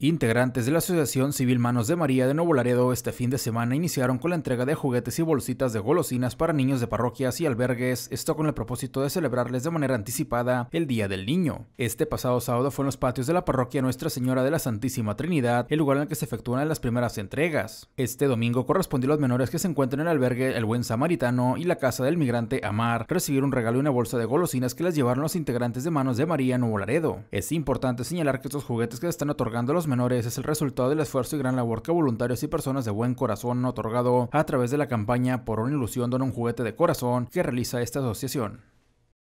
Integrantes de la Asociación Civil Manos de María de Nuevo Laredo este fin de semana iniciaron con la entrega de juguetes y bolsitas de golosinas para niños de parroquias y albergues, esto con el propósito de celebrarles de manera anticipada el Día del Niño. Este pasado sábado fue en los patios de la parroquia Nuestra Señora de la Santísima Trinidad, el lugar en el que se efectúan las primeras entregas. Este domingo correspondió a los menores que se encuentran en el albergue El Buen Samaritano y la Casa del Migrante Amar recibir un regalo y una bolsa de golosinas que las llevaron los integrantes de Manos de María Nuevo Laredo. Es importante señalar que estos juguetes que se están otorgando a los menores es el resultado del esfuerzo y gran labor que voluntarios y personas de buen corazón han otorgado a través de la campaña Por una ilusión de un juguete de corazón que realiza esta asociación.